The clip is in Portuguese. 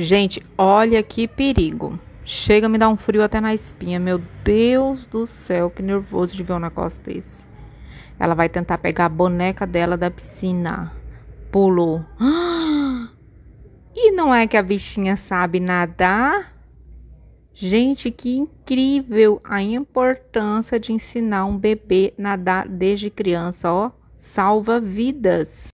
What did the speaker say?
Gente, olha que perigo. Chega a me dar um frio até na espinha. Meu Deus do céu, que nervoso de ver uma costa desse. Ela vai tentar pegar a boneca dela da piscina. Pulou. E não é que a bichinha sabe nadar? Gente, que incrível a importância de ensinar um bebê a nadar desde criança, ó. Salva vidas.